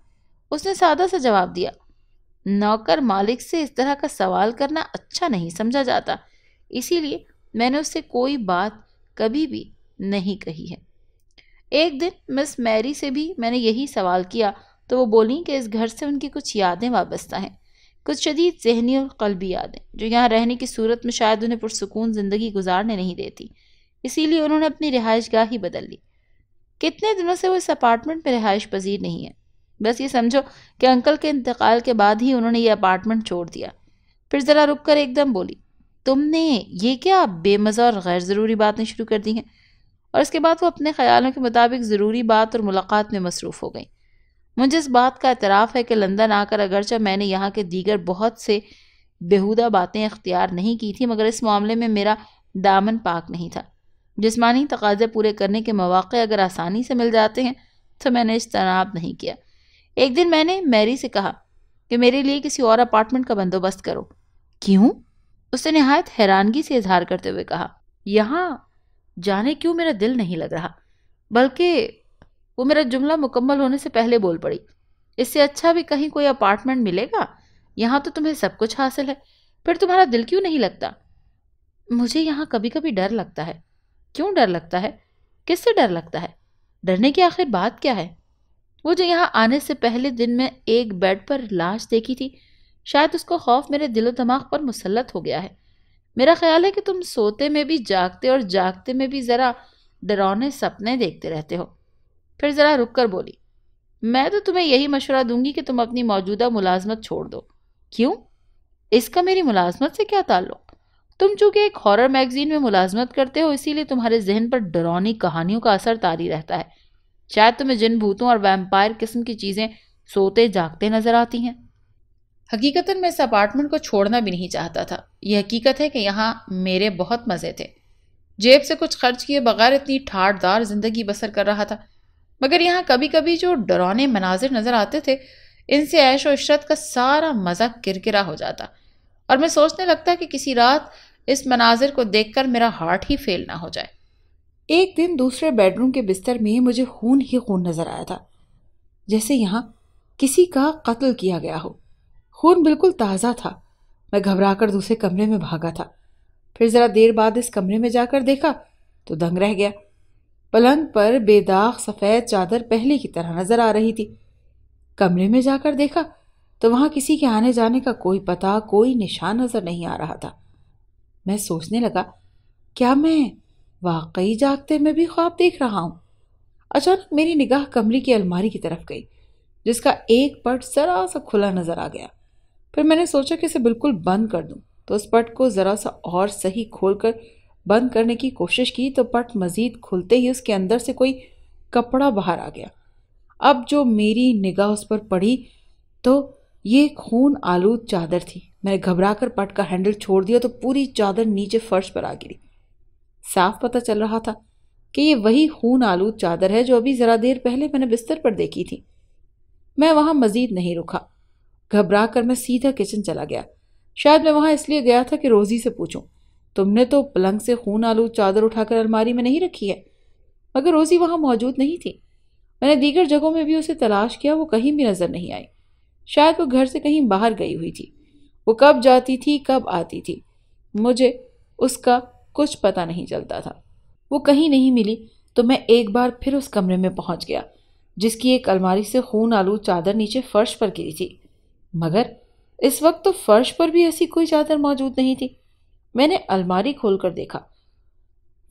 उसने सादा सा जवाब दिया नौकर मालिक से इस तरह का सवाल करना अच्छा नहीं समझा जाता इसीलिए मैंने उससे कोई बात कभी भी नहीं कही है एक दिन मिस मैरी से भी मैंने यही सवाल किया तो वो बोली कि इस घर से उनकी कुछ यादें वाबस्ता हैं कुछ शदीद जहनी और कलबी यादें जो यहाँ रहने की सूरत में शायद उन्हें पुरसकून ज़िंदगी गुजारने नहीं देती इसीलिए उन्होंने अपनी रिहाइश गाह ही बदल ली कितने दिनों से वो इस अपार्टमेंट में रिहाइश पजीर नहीं है बस ये समझो कि अंकल के इंतकाल के बाद ही उन्होंने ये अपार्टमेंट छोड़ दिया फिर ज़रा रुक कर एकदम बोली तुमने ये क्या बेमज़ा और गैर ज़रूरी बातें शुरू कर दी हैं और इसके बाद वो अपने ख्यालों के मुताबिक ज़रूरी बात और मुलाकात में मसरूफ़ हो गई मुझे इस बात का एतराफ़ है कि लंदन आकर अगरचा मैंने यहाँ के दीगर बहुत से बेहूदा बातें इख्तियार नहीं की थी मगर इस मामले में मेरा दामन पाक नहीं था जिसमानी तकाजे पूरे करने के मौाक़े अगर आसानी से मिल जाते हैं तो मैंने इज्तनाब नहीं किया एक दिन मैंने मैरी से कहा कि मेरे लिए किसी और अपार्टमेंट का बंदोबस्त करो क्यों उसने नहायत हैरानगी से इजहार करते हुए कहा यहाँ जाने क्यों मेरा दिल नहीं लग रहा बल्कि वो मेरा जुमला मुकम्मल होने से पहले बोल पड़ी इससे अच्छा भी कहीं कोई अपार्टमेंट मिलेगा यहाँ तो तुम्हें सब कुछ हासिल है फिर तुम्हारा दिल क्यों नहीं लगता मुझे यहाँ कभी कभी डर लगता है क्यों डर लगता है किससे डर लगता है डरने की आखिर बात क्या है वो जो यहाँ आने से पहले दिन में एक बेड पर लाश देखी थी शायद उसको खौफ मेरे दिलो दमाग पर मुसलत हो गया है मेरा ख्याल है कि तुम सोते में भी जागते और जागते में भी ज़रा डरौने सपने देखते रहते हो फिर ज़रा रुक कर बोली मैं तो तुम्हें यही मशवरा दूंगी कि तुम अपनी मौजूदा मुलाजमत छोड़ दो क्यों इसका मेरी मुलाजमत से क्या ताल्लुक तुम चूंकि एक हॉरर मैगजीन में मुलाजमत करते हो इसीलिए तुम्हारे जहन पर डरौनी कहानियों का असर तारी रहता है शायद तुम्हें जिन भूतों और वैम्पायर किस्म की चीज़ें सोते जागते नजर आती हैं हकीकतन मैं इस अपार्टमेंट को छोड़ना भी नहीं चाहता था यह हकीकत है कि यहाँ मेरे बहुत मज़े थे जेब से कुछ खर्च किए बगैर इतनी ठाटदार ज़िंदगी बसर कर रहा था मगर यहाँ कभी कभी जो डरौने मनाजिर नज़र आते थे इनसे ऐश और इशरत का सारा मज़ा किरकिरा हो जाता और मैं सोचने लगता कि किसी रात इस मनाजिर को देखकर मेरा हार्ट ही फेल ना हो जाए एक दिन दूसरे बेडरूम के बिस्तर में मुझे खून ही खून नज़र आया था जैसे यहाँ किसी का कत्ल किया गया हो खून बिल्कुल ताज़ा था मैं घबरा कर दूसरे कमरे में भागा था फिर ज़रा देर बाद इस कमरे में जाकर देखा तो दंग रह गया पलंग पर बेदाग सफ़ेद चादर पहले की तरह नज़र आ रही थी कमरे में जाकर देखा तो वहाँ किसी के आने जाने का कोई पता कोई निशान नज़र नहीं आ रहा था मैं सोचने लगा क्या मैं वाकई जागते मैं भी ख्वाब देख रहा हूँ अचानक मेरी निगाह कमरे की अलमारी की तरफ गई जिसका एक पट ज़रा सा खुला नज़र आ गया फिर मैंने सोचा कि इसे बिल्कुल बंद कर दूँ तो उस पट को ज़रा सा और सही खोलकर बंद करने की कोशिश की तो पट मज़ीद खुलते ही उसके अंदर से कोई कपड़ा बाहर आ गया अब जो मेरी निगाह उस पर पड़ी तो ये खून आलूद चादर थी मैंने घबरा कर पट का हैंडल छोड़ दिया तो पूरी चादर नीचे फर्श पर आ गिरी साफ पता चल रहा था कि ये वही खून आलूद चादर है जो अभी ज़रा देर पहले मैंने बिस्तर पर देखी थी मैं वहाँ मज़ीद नहीं रुका घबरा कर मैं सीधा किचन चला गया शायद मैं वहाँ इसलिए गया था कि रोज़ी से पूछूं तुमने तो पलंग से खून आलू चादर उठाकर अलमारी में नहीं रखी है मगर रोज़ी वहाँ मौजूद नहीं थी मैंने दीगर जगहों में भी उसे तलाश किया वो कहीं भी नज़र नहीं आई शायद वो घर से कहीं बाहर गई हुई थी वो कब जाती थी कब आती थी मुझे उसका कुछ पता नहीं चलता था वो कहीं नहीं मिली तो मैं एक बार फिर उस कमरे में पहुंच गया जिसकी एक अलमारी से खून आलू चादर नीचे फर्श पर गिरी थी मगर इस वक्त तो फर्श पर भी ऐसी कोई चादर मौजूद नहीं थी मैंने अलमारी खोलकर देखा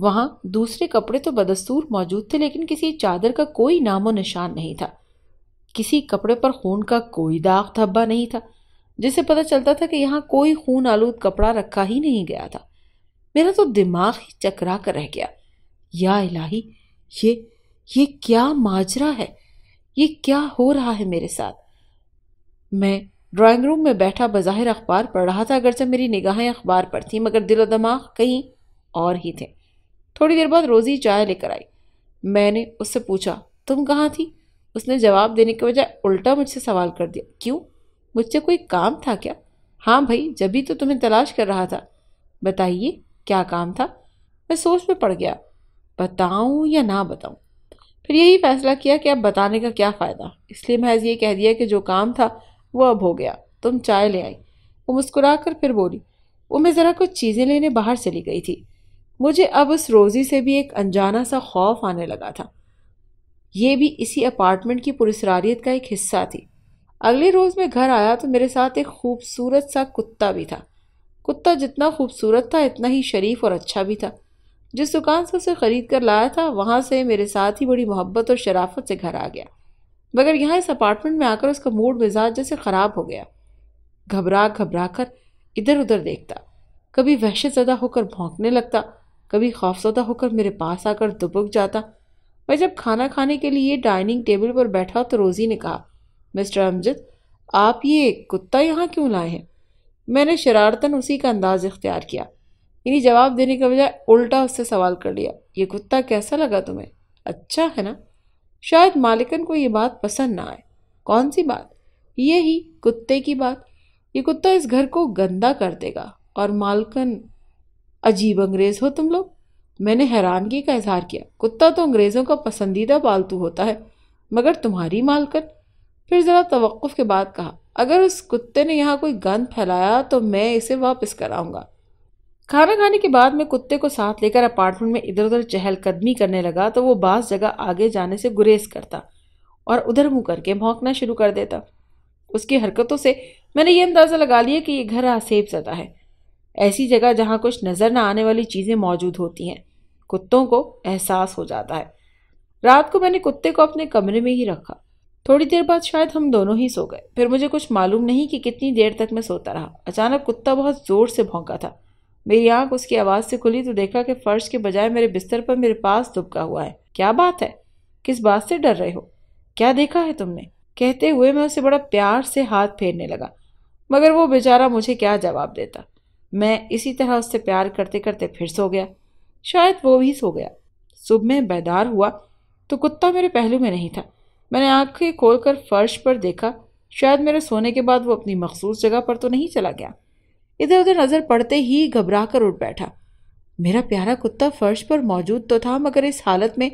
वहाँ दूसरे कपड़े तो बदस्तूर मौजूद थे लेकिन किसी चादर का कोई नामो निशान नहीं था किसी कपड़े पर खून का कोई दाग धब्बा नहीं था जिसे पता चलता था कि यहाँ कोई खून आलूद कपड़ा रखा ही नहीं गया था मेरा तो दिमाग ही चकरा कर रह गया या इलाही ये ये क्या माजरा है ये क्या हो रहा है मेरे साथ मैं ड्राइंग रूम में बैठा बज़ाहिर अखबार पढ़ रहा था अगरचे मेरी निगाहें अखबार पर थीं मगर दिलो दिमाग कहीं और ही थे थोड़ी देर बाद रोज़ी चाय लेकर आई मैंने उससे पूछा तुम कहाँ थी उसने जवाब देने के बजाय उल्टा मुझसे सवाल कर दिया क्यों मुझसे कोई काम था क्या हाँ भाई जब भी तो तुम्हें तलाश कर रहा था बताइए क्या काम था मैं सोच में पड़ गया बताऊं या ना बताऊं फिर यही फैसला किया कि अब बताने का क्या फ़ायदा इसलिए महज ये कह दिया कि जो काम था वो अब हो गया तुम चाय ले आई वो मुस्कुरा कर फिर बोली वो मैं ज़रा कुछ चीज़ें लेने बाहर चली गई थी मुझे अब उस रोज़ी से भी एक अनजाना सा खौफ आने लगा था ये भी इसी अपार्टमेंट की पुरस्रारियत का एक हिस्सा थी अगले रोज़ मैं घर आया तो मेरे साथ एक खूबसूरत सा कुत्ता भी था कुत्ता जितना खूबसूरत था इतना ही शरीफ और अच्छा भी था जिस दुकान से उसे ख़रीद कर लाया था वहाँ से मेरे साथ ही बड़ी मोहब्बत और शराफत से घर आ गया मगर यहाँ इस अपार्टमेंट में आकर उसका मूड मिजाज जैसे ख़राब हो गया घबरा घबरा कर इधर उधर देखता कभी वहशत ज़दा होकर भौंकने लगता कभी खौफजदा होकर मेरे पास आकर दुबक जाता मैं जब खाना खाने के लिए डाइनिंग टेबल पर बैठा तो रोज़ी ने कहा मिस्टर अमजद आप ये कुत्ता यहाँ क्यों लाए हैं मैंने शरारतन उसी का अंदाज इख्तियार किया यानी जवाब देने के बजाय उल्टा उससे सवाल कर लिया ये कुत्ता कैसा लगा तुम्हें अच्छा है ना शायद मालिकन को ये बात पसंद ना आए कौन सी बात ये ही कुत्ते की बात ये कुत्ता इस घर को गंदा कर देगा और मालकन अजीब अंग्रेज़ हो तुम लोग मैंने हैरानगी का इजहार किया कुत्ता तो अंग्रेज़ों का पसंदीदा पालतू होता है मगर तुम्हारी मालकन फिर ज़रा तवक़ के बाद कहा अगर उस कुत्ते ने यहाँ कोई गंद फैलाया तो मैं इसे वापस कराऊंगा खाना खाने के बाद मैं कुत्ते को साथ लेकर अपार्टमेंट में इधर उधर चहलकदमी करने लगा तो वो बास जगह आगे जाने से गुरेज करता और उधर मुँह करके भौंकना शुरू कर देता उसकी हरकतों से मैंने ये अंदाज़ा लगा लिया कि ये घर आसेब जदा है ऐसी जगह जहाँ कुछ नज़र न आने वाली चीज़ें मौजूद होती हैं कुत्तों को एहसास हो जाता है रात को मैंने कुत्ते को अपने कमरे में ही रखा थोड़ी देर बाद शायद हम दोनों ही सो गए फिर मुझे कुछ मालूम नहीं कि कितनी देर तक मैं सोता रहा अचानक कुत्ता बहुत ज़ोर से भौंका था मेरी आंख उसकी आवाज़ से खुली तो देखा कि फ़र्श के बजाय मेरे बिस्तर पर मेरे पास दुबका हुआ है क्या बात है किस बात से डर रहे हो क्या देखा है तुमने कहते हुए मैं उसे बड़ा प्यार से हाथ फेरने लगा मगर वो बेचारा मुझे क्या जवाब देता मैं इसी तरह उससे प्यार करते करते फिर सो गया शायद वो भी सो गया सुबह में बेदार हुआ तो कुत्ता मेरे पहलू में नहीं था मैंने आंखें खोलकर फर्श पर देखा शायद मेरे सोने के बाद वो अपनी मखसूस जगह पर तो नहीं चला गया इधर उधर नज़र पड़ते ही घबरा कर उठ बैठा मेरा प्यारा कुत्ता फर्श पर मौजूद तो था मगर इस हालत में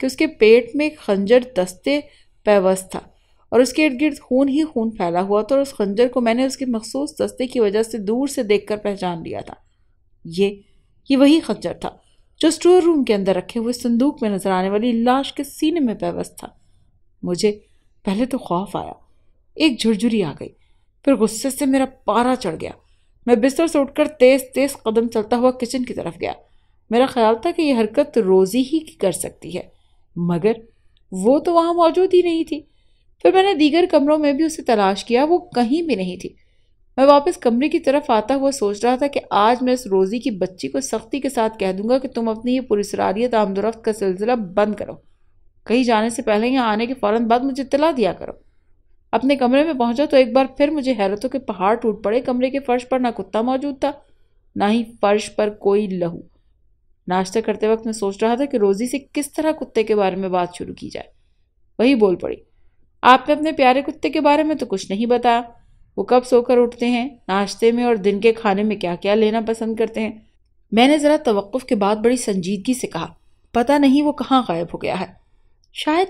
कि उसके पेट में खंजर दस्ते पैवस्त था और उसके इर्द गिर्द खून ही खून फैला हुआ था और उस खंजर को मैंने उसके मखसूस दस्ते की वजह से दूर से कर पहचान लिया था ये ये वही खंजर था जो स्टोर रूम के अंदर रखे हुए संदूक में नजर आने वाली लाश के सीने में पैवस्त था मुझे पहले तो खौफ आया एक झुरझुरी आ गई फिर गुस्से से मेरा पारा चढ़ गया मैं बिस्तर से उठकर तेज़ तेज़ कदम चलता हुआ किचन की तरफ गया मेरा ख्याल था कि यह हरकत रोज़ी ही की कर सकती है मगर वो तो वहाँ मौजूद ही नहीं थी फिर मैंने दीगर कमरों में भी उसे तलाश किया वो कहीं भी नहीं थी मैं वापस कमरे की तरफ आता हुआ सोच रहा था कि आज मैं इस रोज़ी की बच्ची को सख्ती के साथ कह दूंगा कि तुम अपनी ये पुलिसरारियत आमदोरफ्त का सिलसिला बंद करो कहीं जाने से पहले यहाँ आने के फ़ौरन बाद मुझे इतला दिया करो अपने कमरे में पहुंचा तो एक बार फिर मुझे हैरतों के पहाड़ टूट पड़े कमरे के फर्श पर ना कुत्ता मौजूद था ना ही फर्श पर कोई लहू नाश्ता करते वक्त मैं सोच रहा था कि रोज़ी से किस तरह कुत्ते के बारे में बात शुरू की जाए वही बोल पड़ी आपने अपने प्यारे कुत्ते के बारे में तो कुछ नहीं बताया वो कब सोकर उठते हैं नाश्ते में और दिन के खाने में क्या क्या लेना पसंद करते हैं मैंने ज़रा तवक़ के बाद बड़ी संजीदगी से कहा पता नहीं वो कहाँ गायब हो गया है शायद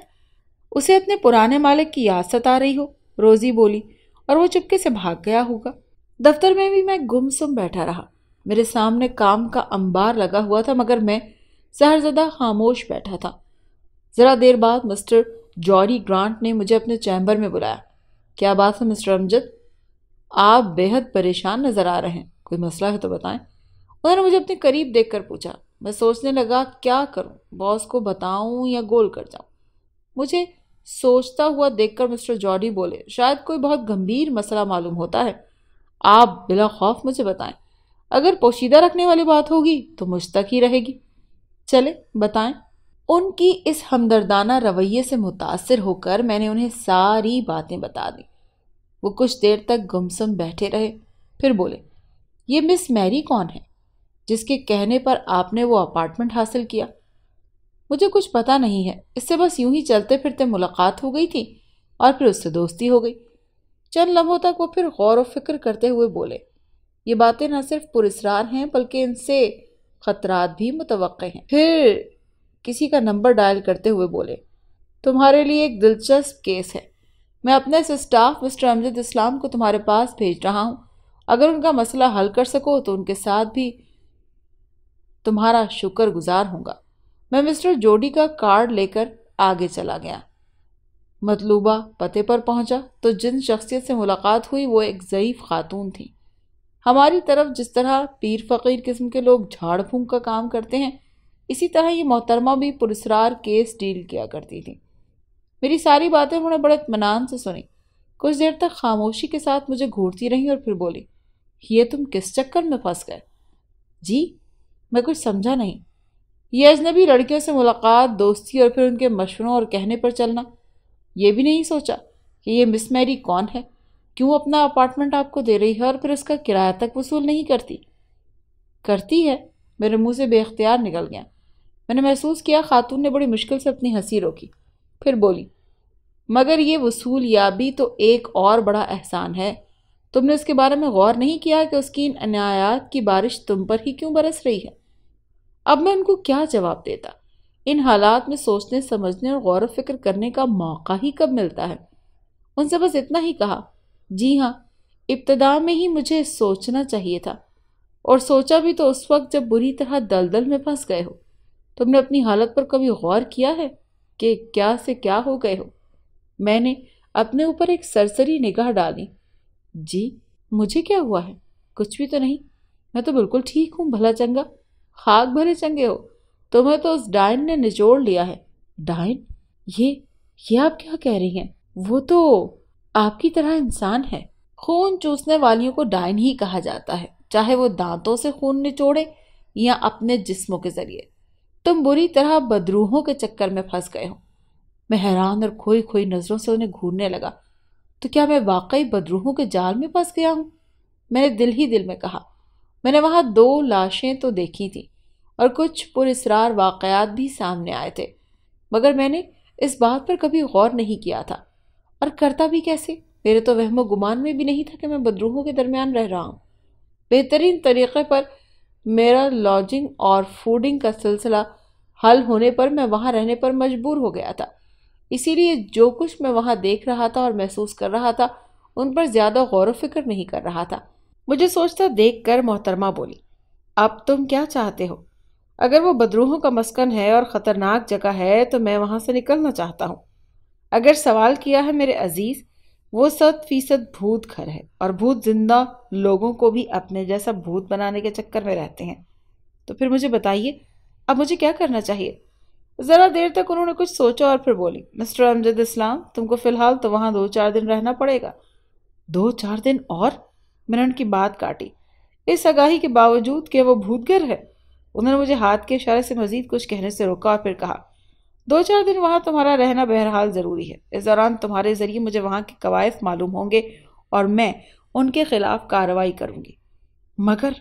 उसे अपने पुराने मालिक की याद सता रही हो रोज़ी बोली और वो चुपके से भाग गया होगा दफ्तर में भी मैं गुमसुम बैठा रहा मेरे सामने काम का अंबार लगा हुआ था मगर मैं सहरजदा खामोश बैठा था ज़रा देर बाद मिस्टर जॉरी ग्रांट ने मुझे अपने चैम्बर में बुलाया क्या बात है मिस्टर अमजद आप बेहद परेशान नज़र आ रहे हैं कोई मसला है तो बताएं उन्होंने मुझे अपने करीब देखकर पूछा मैं सोचने लगा क्या करूं बॉस को बताऊं या गोल कर जाऊं मुझे सोचता हुआ देखकर मिस्टर जॉर्डी बोले शायद कोई बहुत गंभीर मसला मालूम होता है आप बिला खौफ मुझे बताएं अगर पोशीदा रखने वाली बात होगी तो मुझ तक ही रहेगी चले बताएं उनकी इस हमदर्दाना रवैये से मुतासर होकर मैंने उन्हें सारी बातें बता दी वो कुछ देर तक गुमसम बैठे रहे फिर बोले ये मिस मैरी कौन है जिसके कहने पर आपने वो अपार्टमेंट हासिल किया मुझे कुछ पता नहीं है इससे बस यूं ही चलते फिरते मुलाकात हो गई थी और फिर उससे दोस्ती हो गई चंद लम्हों तक वो फिर गौर व फिक्र करते हुए बोले ये बातें न सिर्फ पुरस्ार हैं बल्कि इनसे ख़तरात भी मुतव हैं फिर किसी का नंबर डायल करते हुए बोले तुम्हारे लिए एक दिलचस्प केस है मैं अपने स्टाफ मिस्टर अमजद इस्लाम को तुम्हारे पास भेज रहा हूँ अगर उनका मसला हल कर सको तो उनके साथ भी तुम्हारा शुक्र गुज़ार मैं मिस्टर जोडी का कार्ड लेकर आगे चला गया मतलूबा पते पर पहुंचा तो जिन शख्सियत से मुलाकात हुई वो एक ज़यीफ़ खातून थी हमारी तरफ जिस तरह पीर फ़कीर किस्म के लोग झाड़ फूंक का काम करते हैं इसी तरह ये मोहतरमा भी पुरस्ार केस डील किया करती थी मेरी सारी बातें उन्होंने बड़े इतमान से सुनी कुछ देर तक खामोशी के साथ मुझे घूरती रही और फिर बोली ये तुम किस चक्कर में फंस गए जी मैं कुछ समझा नहीं ये अजनबी लड़कियों से मुलाकात दोस्ती और फिर उनके मशवरों और कहने पर चलना ये भी नहीं सोचा कि ये मिस मैरी कौन है क्यों अपना अपार्टमेंट आपको दे रही है और फिर उसका किराया तक वसूल नहीं करती करती है मेरे मुंह से बेख्तियार निकल गया मैंने महसूस किया खातून ने बड़ी मुश्किल से अपनी हंसी रोकी फिर बोली मगर ये वसूल याबी तो एक और बड़ा एहसान है तुमने उसके बारे में गौर नहीं किया कि उसकी इन अनायात की बारिश तुम पर ही क्यों बरस रही है अब मैं उनको क्या जवाब देता इन हालात में सोचने समझने और गौर फिक्र करने का मौका ही कब मिलता है उनसे बस इतना ही कहा जी हाँ इब्तदा में ही मुझे सोचना चाहिए था और सोचा भी तो उस वक्त जब बुरी तरह दलदल में फंस गए हो तुमने अपनी हालत पर कभी गौर किया है कि क्या से क्या हो गए हो मैंने अपने ऊपर एक सरसरी निगाह डाली जी मुझे क्या हुआ है कुछ भी तो नहीं मैं तो बिल्कुल ठीक हूँ भला चंगा खाक भरे चंगे हो तुम्हें तो उस डायन ने निचोड़ लिया है डायन ये ये आप क्या कह रही हैं वो तो आपकी तरह इंसान है खून चूसने वालियों को डायन ही कहा जाता है चाहे वो दांतों से खून निचोड़े या अपने जिस्मों के जरिए तुम बुरी तरह बदरूहों के चक्कर में फंस गए हो मैं हैरान और खोई खोई नज़रों से उन्हें घूरने लगा तो क्या मैं वाकई बदरूहों के जाल में फंस गया हूँ मैंने दिल ही दिल में कहा मैंने वहाँ दो लाशें तो देखी थी और कुछ पुरस्रार वाक़ात भी सामने आए थे मगर मैंने इस बात पर कभी गौर नहीं किया था और करता भी कैसे मेरे तो वहम गुमान में भी नहीं था कि मैं बदरूहों के दरमियान रह रहा हूँ बेहतरीन तरीक़े पर मेरा लॉजिंग और फूडिंग का सिलसिला हल होने पर मैं वहाँ रहने पर मजबूर हो गया था इसीलिए जो कुछ मैं वहाँ देख रहा था और महसूस कर रहा था उन पर ज़्यादा गौर फिक्र नहीं कर रहा था मुझे सोचता देख कर मोहतरमा बोली अब तुम क्या चाहते हो अगर वो बदरूहों का मस्कन है और ख़तरनाक जगह है तो मैं वहाँ से निकलना चाहता हूँ अगर सवाल किया है मेरे अजीज़ वो सत फीसद भूत घर है और भूत जिंदा लोगों को भी अपने जैसा भूत बनाने के चक्कर में रहते हैं तो फिर मुझे बताइए अब मुझे क्या करना चाहिए ज़रा देर तक उन्होंने कुछ सोचा और फिर बोली मिस्टर अमजद इस्लाम तुमको फ़िलहाल तो वहाँ दो चार दिन रहना पड़ेगा दो चार दिन और मिनट की बात काटी इस आगाही के बावजूद कि वो भूत घर है उन्होंने मुझे हाथ के इशारे से मजीद कुछ कहने से रोका और फिर कहा दो चार दिन वहाँ तुम्हारा रहना बहरहाल ज़रूरी है इस दौरान तुम्हारे ज़रिए मुझे वहाँ के कवायद मालूम होंगे और मैं उनके ख़िलाफ़ कार्रवाई करूँगी मगर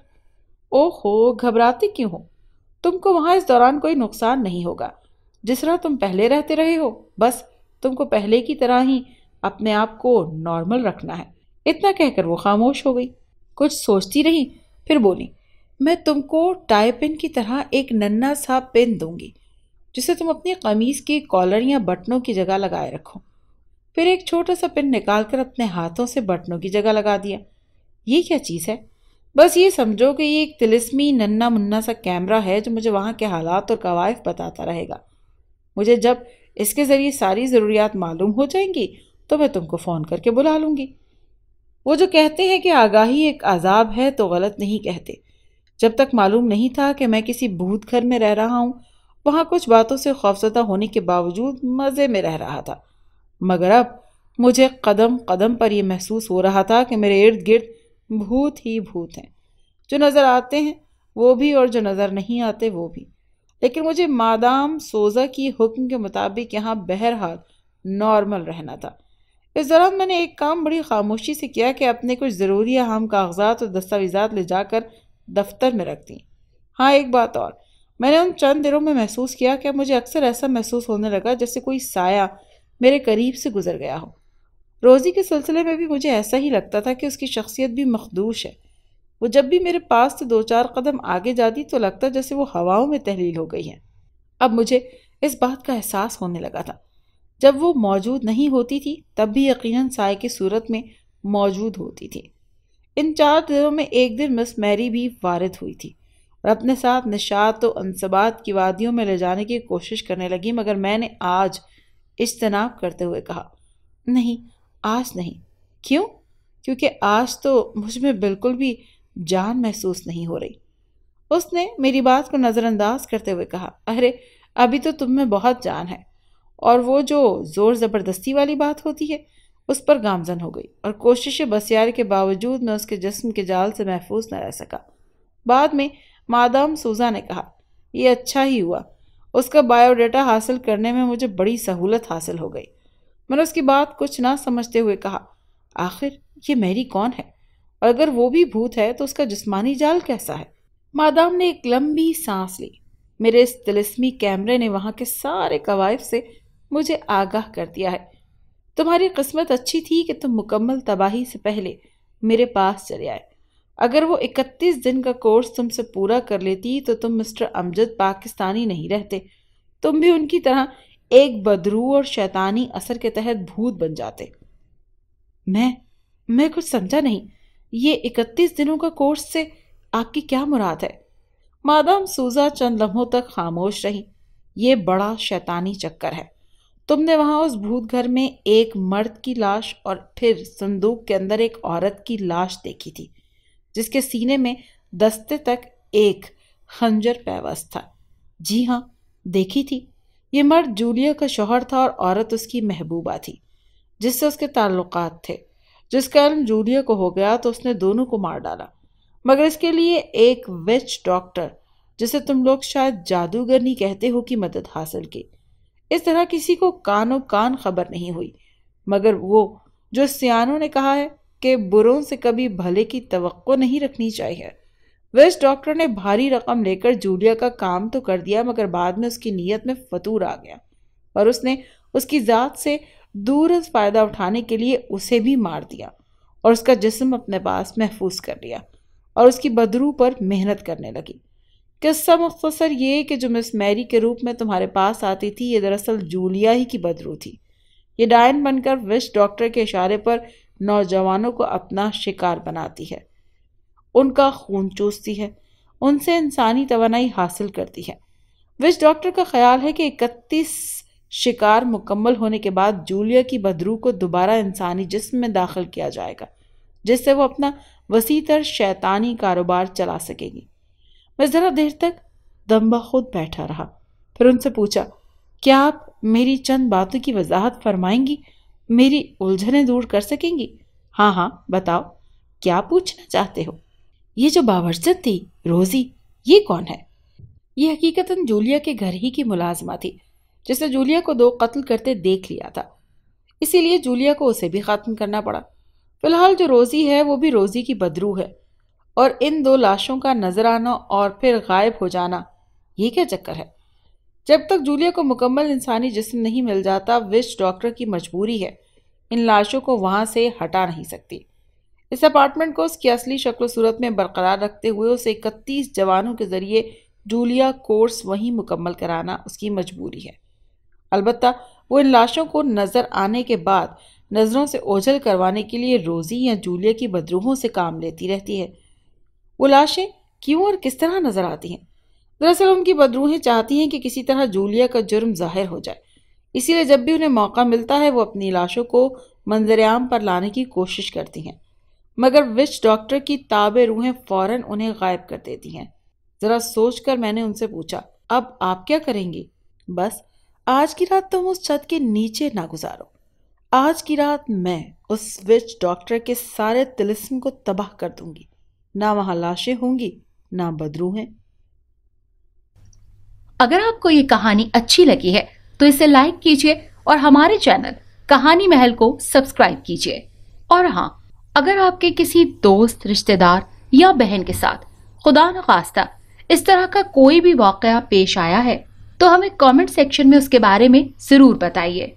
हो घबराते क्यों हो तुमको वहाँ इस दौरान कोई नुकसान नहीं होगा जिस तरह तुम पहले रहते रहे हो बस तुमको पहले की तरह ही अपने आप को नॉर्मल रखना है इतना कहकर वो खामोश हो गई कुछ सोचती रही फिर बोली मैं तुमको टाई पिन की तरह एक नन्ना सा पिन दूंगी जिसे तुम अपनी कमीज़ की कॉलर या बटनों की जगह लगाए रखो फिर एक छोटा सा पिन निकाल कर अपने हाथों से बटनों की जगह लगा दिया ये क्या चीज़ है बस ये समझो कि ये एक तिलिस्मी नन्ना मुन्ना सा कैमरा है जो मुझे वहाँ के हालात और कवायफ बताता रहेगा मुझे जब इसके ज़रिए सारी ज़रूरियात मालूम हो जाएंगी तो मैं तुमको फ़ोन करके बुला लूँगी वो जो कहते हैं कि आगाही एक अजाब है तो गलत नहीं कहते जब तक मालूम नहीं था कि मैं किसी भूत घर में रह रहा हूँ वहाँ कुछ बातों से खौफजदा होने के बावजूद मज़े में रह रहा था मगर अब मुझे कदम कदम पर यह महसूस हो रहा था कि मेरे इर्द गिर्द भूत ही भूत हैं जो नज़र आते हैं वो भी और जो नज़र नहीं आते वो भी लेकिन मुझे मादाम सोजा की हुक्म के मुताबिक यहाँ बहरहाल नॉर्मल रहना था इस दौरान मैंने एक काम बड़ी खामोशी से किया कि अपने कुछ ज़रूरी अहम कागजात और दस्तावेजात ले जाकर दफ्तर में रख दी हाँ एक बात और मैंने उन चंद दिनों में महसूस किया कि मुझे अक्सर ऐसा महसूस होने लगा जैसे कोई साया मेरे करीब से गुजर गया हो रोज़ी के सिलसिले में भी मुझे ऐसा ही लगता था कि उसकी शख्सियत भी मखदूश है वो जब भी मेरे पास से दो चार कदम आगे जाती तो लगता जैसे वो हवाओं में तहलील हो गई है अब मुझे इस बात का एहसास होने लगा था जब वो मौजूद नहीं होती थी तब भी यकीनन साय की सूरत में मौजूद होती थी इन चार दिनों में एक दिन मिस मैरी भी वारद हुई थी और अपने साथ निशात तो अनसबात की वादियों में ले जाने की कोशिश करने लगी मगर मैंने आज इजतनाब करते हुए कहा नहीं आज नहीं क्यों क्योंकि आज तो मुझ में बिल्कुल भी जान महसूस नहीं हो रही उसने मेरी बात को नज़रअंदाज करते हुए कहा अरे अभी तो तुम में बहुत जान है और वो जो ज़ोर ज़बरदस्ती वाली बात होती है उस पर गामजन हो गई और कोशिश बसियार के बावजूद मैं उसके जिसम के जाल से महफूज न रह सका बाद में मादाम सूजा ने कहा यह अच्छा ही हुआ उसका बायोडाटा हासिल करने में मुझे बड़ी सहूलत हासिल हो गई मैंने उसकी बात कुछ ना समझते हुए कहा आखिर ये मेरी कौन है और अगर वो भी भूत है तो उसका जिस्मानी जाल कैसा है मादाम ने एक लंबी सांस ली मेरे इस तिलस्मी कैमरे ने वहाँ के सारे कवायफ से मुझे आगाह कर दिया है तुम्हारी किस्मत अच्छी थी कि तुम मुकम्मल तबाही से पहले मेरे पास चले आए अगर वो इकतीस दिन का कोर्स तुमसे पूरा कर लेती तो तुम मिस्टर अमजद पाकिस्तानी नहीं रहते तुम भी उनकी तरह एक बदरू और शैतानी असर के तहत भूत बन जाते मैं मैं कुछ समझा नहीं ये इकतीस दिनों का कोर्स से आपकी क्या मुराद है मादाम सूजा चंद लम्हों तक खामोश रही ये बड़ा शैतानी चक्कर है तुमने वहाँ उस भूत घर में एक मर्द की लाश और फिर संदूक के अंदर एक औरत की लाश देखी थी जिसके सीने में दस्ते तक एक खंजर पैवस था जी हाँ देखी थी ये मर्द जूलिया का शोहर था और औरत उसकी महबूबा थी जिससे उसके ताल्लुक थे जिस कारण जूलिया को हो गया तो उसने दोनों को मार डाला मगर इसके लिए एक विच डॉक्टर जिसे तुम लोग शायद जादूगरनी कहते हो कि मदद हासिल की इस तरह किसी को कानो कान खबर नहीं हुई मगर वो जो सियानों ने कहा है कि बुरों से कभी भले की तवक्को नहीं रखनी चाहिए वेस्ट डॉक्टर ने भारी रकम लेकर जूलिया का काम तो कर दिया मगर बाद में उसकी नीयत में फतूर आ गया और उसने उसकी ज़ात से दूर फ़ायदा उठाने के लिए उसे भी मार दिया और उसका जिस्म अपने पास महफूज कर लिया और उसकी बदरू पर मेहनत करने लगी किस्सा मुख्तसर ये कि जो मिस मैरी के रूप में तुम्हारे पास आती थी ये दरअसल जूलिया ही की बदरू थी ये डायन बनकर विश डॉक्टर के इशारे पर नौजवानों को अपना शिकार बनाती है उनका खून चूसती है उनसे इंसानी तोानाई हासिल करती है विश डॉक्टर का ख्याल है कि इकतीस शिकार मुकम्मल होने के बाद जूलिया की बदरू को दोबारा इंसानी जिस्म में दाखिल किया जाएगा जिससे वो अपना वसीतर शैतानी कारोबार चला सकेगी मैं ज़रा देर तक दम्बा खुद बैठा रहा फिर उनसे पूछा क्या आप मेरी चंद बातों की वजाहत फरमाएंगी मेरी उलझनें दूर कर सकेंगी हाँ हाँ बताओ क्या पूछना चाहते हो ये जो बावरजत थी रोज़ी ये कौन है ये हकीकता जूलिया के घर ही की मुलाजमा थी जिसने जूलिया को दो कत्ल करते देख लिया था इसीलिए जूलिया को उसे भी ख़त्म करना पड़ा फिलहाल जो रोज़ी है वो भी रोज़ी की बदरू है और इन दो लाशों का नजर आना और फिर गायब हो जाना ये क्या चक्कर है जब तक जूलिया को मुकम्मल इंसानी जिसम नहीं मिल जाता विश डॉक्टर की मजबूरी है इन लाशों को वहाँ से हटा नहीं सकती इस अपार्टमेंट को उसकी असली शक्ल सूरत में बरकरार रखते हुए उसे इकतीस जवानों के ज़रिए जूलिया कोर्स वहीं मुकम्मल कराना उसकी मजबूरी है अलबत् वो इन लाशों को नज़र आने के बाद नज़रों से ओझल करवाने के लिए रोज़ी या जूलिया की बदरूहों से काम लेती रहती है वो लाशें क्यों और किस तरह नजर आती हैं दरअसल उनकी बदरूहें चाहती हैं कि किसी तरह जूलिया का जुर्म जाहिर हो जाए इसीलिए जब भी उन्हें मौका मिलता है वो अपनी लाशों को मंजरेआम पर लाने की कोशिश करती हैं मगर विच डॉक्टर की ताब रूहें फौरन उन्हें गायब कर देती हैं ज़रा सोच कर मैंने उनसे पूछा अब आप क्या करेंगी बस आज की रात तुम उस छत के नीचे ना गुजारो आज की रात मैं उस विच डॉक्टर के सारे तिलस्म को तबाह कर दूंगी ना वहां लाशें होंगी ना बदरू हैं अगर आपको ये कहानी अच्छी लगी है तो इसे लाइक कीजिए और हमारे चैनल कहानी महल को सब्सक्राइब कीजिए और हाँ अगर आपके किसी दोस्त रिश्तेदार या बहन के साथ खुदा न खास्ता इस तरह का कोई भी वाक़ पेश आया है तो हमें कमेंट सेक्शन में उसके बारे में ज़रूर बताइए